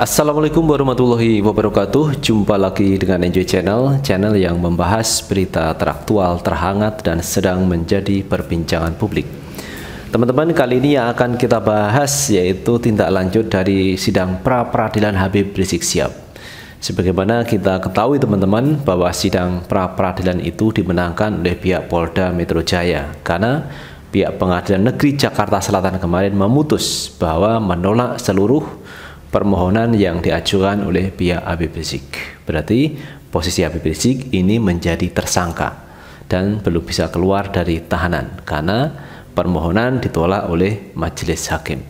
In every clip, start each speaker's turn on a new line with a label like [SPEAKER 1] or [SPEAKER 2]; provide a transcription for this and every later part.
[SPEAKER 1] Assalamualaikum warahmatullahi wabarakatuh Jumpa lagi dengan Enjoy Channel Channel yang membahas berita teraktual, terhangat, dan sedang menjadi perbincangan publik Teman-teman, kali ini yang akan kita bahas yaitu tindak lanjut dari sidang pra-peradilan Habib Rizik Siap Sebagaimana kita ketahui teman-teman bahwa sidang pra-peradilan itu dimenangkan oleh pihak Polda Metro Jaya Karena pihak pengadilan negeri Jakarta Selatan kemarin memutus bahwa menolak seluruh permohonan yang diajukan oleh pihak Habib Rizik. Berarti posisi Habib Rizik ini menjadi tersangka dan belum bisa keluar dari tahanan karena permohonan ditolak oleh majelis hakim.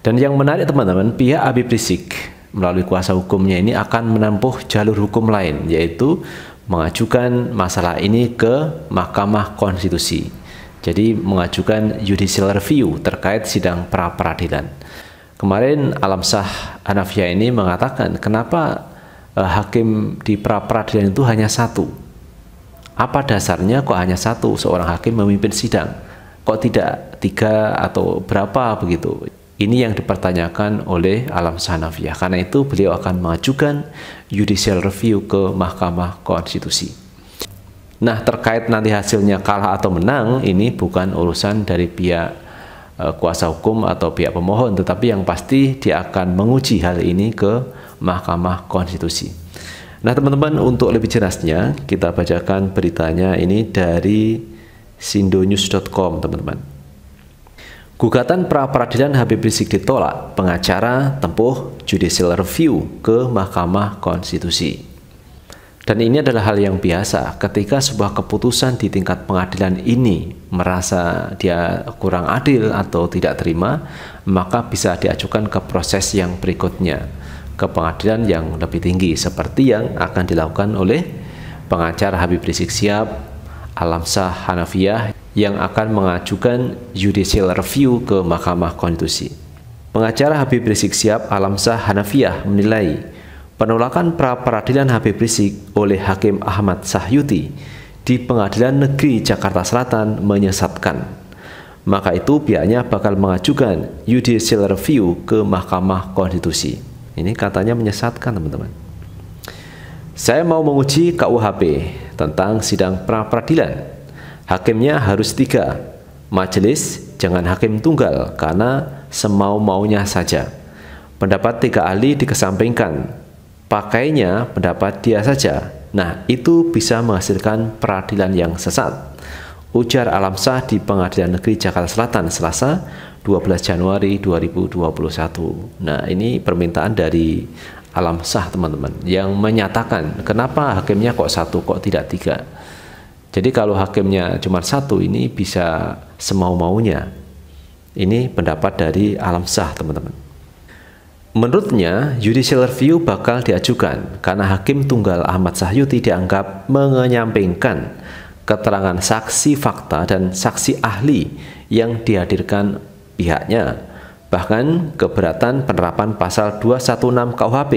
[SPEAKER 1] Dan yang menarik teman-teman, pihak Habib Rizik melalui kuasa hukumnya ini akan menempuh jalur hukum lain yaitu mengajukan masalah ini ke Mahkamah Konstitusi. Jadi mengajukan judicial review terkait sidang pra peradilan. Kemarin Alam Sah Hanafiya ini mengatakan kenapa uh, hakim di pra peradilan itu hanya satu? Apa dasarnya kok hanya satu seorang hakim memimpin sidang? Kok tidak tiga atau berapa begitu? Ini yang dipertanyakan oleh Alam Sah Hanafiya. Karena itu beliau akan mengajukan judicial review ke Mahkamah Konstitusi. Nah, terkait nanti hasilnya kalah atau menang, ini bukan urusan dari pihak Eh, kuasa hukum atau pihak pemohon, tetapi yang pasti dia akan menguji hal ini ke Mahkamah Konstitusi. Nah, teman-teman, untuk lebih jelasnya kita bacakan beritanya ini dari sindonews.com, teman-teman. Gugatan pra peradilan Habib Rizik ditolak, pengacara tempuh judicial review ke Mahkamah Konstitusi. Dan ini adalah hal yang biasa ketika sebuah keputusan di tingkat pengadilan ini merasa dia kurang adil atau tidak terima, maka bisa diajukan ke proses yang berikutnya, ke pengadilan yang lebih tinggi seperti yang akan dilakukan oleh pengacara Habib Rizik Siap, Alamsah Hanafiyah yang akan mengajukan judicial review ke Mahkamah Konstitusi. Pengacara Habib Rizik Siap Alamsah Hanafiyah menilai penolakan pra peradilan Habib Rizik oleh Hakim Ahmad Sahyuti di Pengadilan Negeri Jakarta Selatan menyesatkan. Maka itu pihaknya bakal mengajukan judicial review ke Mahkamah Konstitusi. Ini katanya menyesatkan, teman-teman. Saya mau menguji KUHP tentang sidang pra peradilan. Hakimnya harus tiga. Majelis jangan hakim tunggal karena semau-maunya saja. Pendapat tiga ahli dikesampingkan pakainya pendapat dia saja. Nah, itu bisa menghasilkan peradilan yang sesat. Ujar Alamsah di Pengadilan Negeri Jakarta Selatan Selasa 12 Januari 2021. Nah, ini permintaan dari Alamsah teman-teman yang menyatakan kenapa hakimnya kok satu kok tidak tiga. Jadi kalau hakimnya cuma satu ini bisa semau-maunya. Ini pendapat dari alamsah teman-teman. Menurutnya, judicial review bakal diajukan karena Hakim Tunggal Ahmad Sahyuti dianggap mengenyampingkan keterangan saksi fakta dan saksi ahli yang dihadirkan pihaknya. Bahkan keberatan penerapan pasal 216 KUHP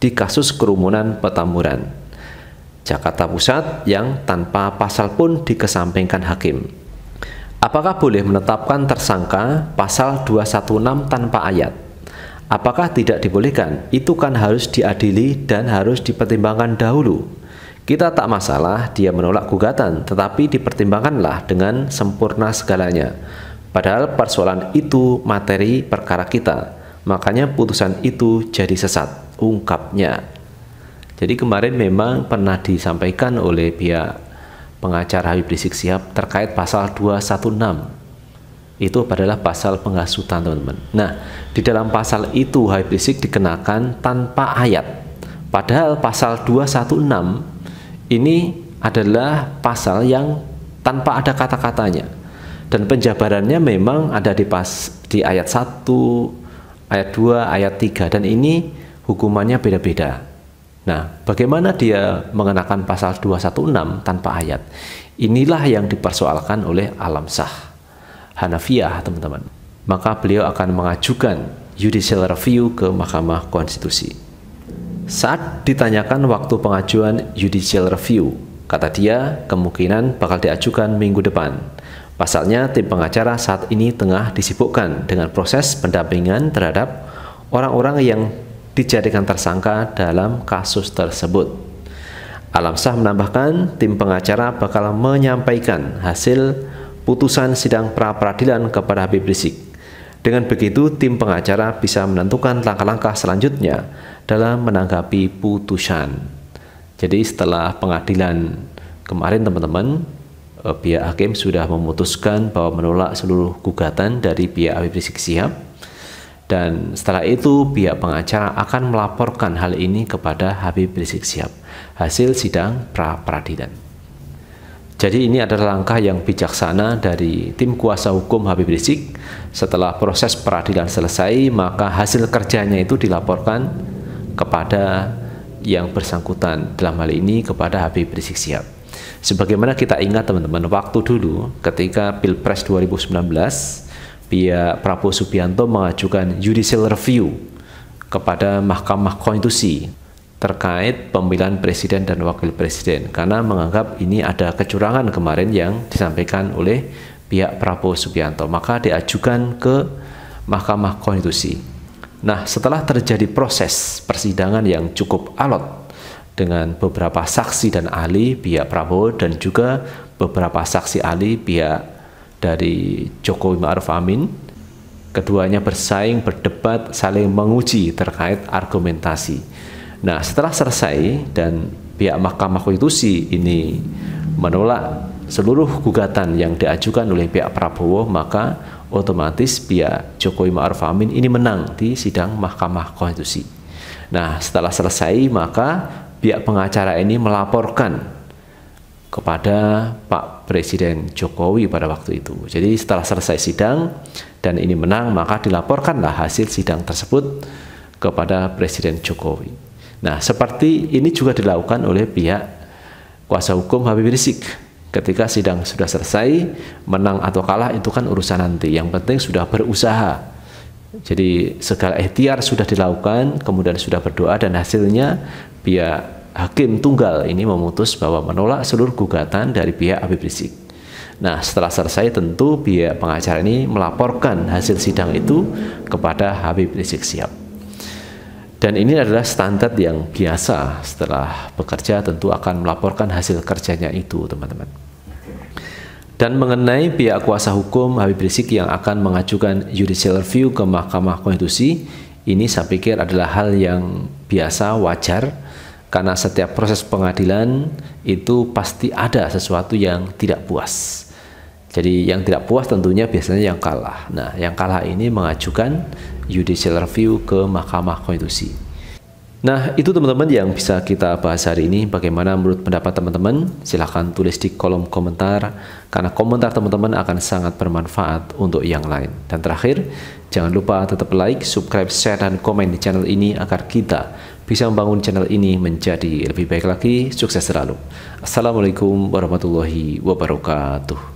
[SPEAKER 1] di kasus kerumunan petamburan. Jakarta Pusat yang tanpa pasal pun dikesampingkan hakim. Apakah boleh menetapkan tersangka pasal 216 tanpa ayat? Apakah tidak dibolehkan? Itu kan harus diadili dan harus dipertimbangkan dahulu. Kita tak masalah dia menolak gugatan, tetapi dipertimbangkanlah dengan sempurna segalanya. Padahal persoalan itu materi perkara kita, makanya putusan itu jadi sesat, ungkapnya. Jadi kemarin memang pernah disampaikan oleh pihak pengacara Habib Rizik Sihab terkait pasal 216 itu adalah pasal penghasutan teman-teman. Nah, di dalam pasal itu Habib Rizik dikenakan tanpa ayat. Padahal pasal 216 ini adalah pasal yang tanpa ada kata-katanya. Dan penjabarannya memang ada di pas di ayat 1, ayat 2, ayat 3 dan ini hukumannya beda-beda. Nah, bagaimana dia mengenakan pasal 216 tanpa ayat? Inilah yang dipersoalkan oleh alam sah. Hanafiah, teman-teman, maka beliau akan mengajukan judicial review ke Mahkamah Konstitusi. Saat ditanyakan waktu pengajuan judicial review, kata dia kemungkinan bakal diajukan minggu depan. Pasalnya, tim pengacara saat ini tengah disibukkan dengan proses pendampingan terhadap orang-orang yang dijadikan tersangka dalam kasus tersebut. Alamsah menambahkan, tim pengacara bakal menyampaikan hasil putusan sidang pra-peradilan kepada Habib Rizik. Dengan begitu, tim pengacara bisa menentukan langkah-langkah selanjutnya dalam menanggapi putusan. Jadi setelah pengadilan kemarin teman-teman, eh, pihak hakim sudah memutuskan bahwa menolak seluruh gugatan dari pihak Habib Rizik Sihab dan setelah itu pihak pengacara akan melaporkan hal ini kepada Habib Rizik Sihab hasil sidang pra peradilan. Jadi ini adalah langkah yang bijaksana dari tim kuasa hukum Habib Rizik. Setelah proses peradilan selesai, maka hasil kerjanya itu dilaporkan kepada yang bersangkutan dalam hal ini kepada Habib Rizik Sihab. Sebagaimana kita ingat teman-teman, waktu dulu ketika Pilpres 2019, pihak Prabowo Subianto mengajukan judicial review kepada Mahkamah Konstitusi terkait pemilihan presiden dan wakil presiden karena menganggap ini ada kecurangan kemarin yang disampaikan oleh pihak Prabowo Subianto maka diajukan ke Mahkamah Konstitusi. Nah, setelah terjadi proses persidangan yang cukup alot dengan beberapa saksi dan ahli pihak Prabowo dan juga beberapa saksi ahli pihak dari Jokowi Ma'ruf Amin keduanya bersaing berdebat saling menguji terkait argumentasi Nah, setelah selesai dan pihak Mahkamah Konstitusi ini menolak seluruh gugatan yang diajukan oleh pihak Prabowo, maka otomatis pihak Jokowi Ma'ruf Amin ini menang di sidang Mahkamah Konstitusi. Nah, setelah selesai maka pihak pengacara ini melaporkan kepada Pak Presiden Jokowi pada waktu itu. Jadi setelah selesai sidang dan ini menang, maka dilaporkanlah hasil sidang tersebut kepada Presiden Jokowi. Nah, seperti ini juga dilakukan oleh pihak kuasa hukum Habib Rizik. Ketika sidang sudah selesai, menang atau kalah itu kan urusan nanti. Yang penting sudah berusaha. Jadi segala ikhtiar sudah dilakukan, kemudian sudah berdoa dan hasilnya pihak hakim tunggal ini memutus bahwa menolak seluruh gugatan dari pihak Habib Rizik. Nah, setelah selesai tentu pihak pengacara ini melaporkan hasil sidang itu kepada Habib Rizik siap. Dan ini adalah standar yang biasa setelah bekerja tentu akan melaporkan hasil kerjanya itu teman-teman. Dan mengenai pihak kuasa hukum Habib Rizik yang akan mengajukan judicial review ke Mahkamah Konstitusi, ini saya pikir adalah hal yang biasa, wajar, karena setiap proses pengadilan itu pasti ada sesuatu yang tidak puas. Jadi yang tidak puas tentunya biasanya yang kalah. Nah, yang kalah ini mengajukan judicial review ke Mahkamah Konstitusi. Nah, itu teman-teman yang bisa kita bahas hari ini. Bagaimana menurut pendapat teman-teman? Silahkan tulis di kolom komentar, karena komentar teman-teman akan sangat bermanfaat untuk yang lain. Dan terakhir, jangan lupa tetap like, subscribe, share, dan komen di channel ini agar kita bisa membangun channel ini menjadi lebih baik lagi. Sukses selalu. Assalamualaikum warahmatullahi wabarakatuh.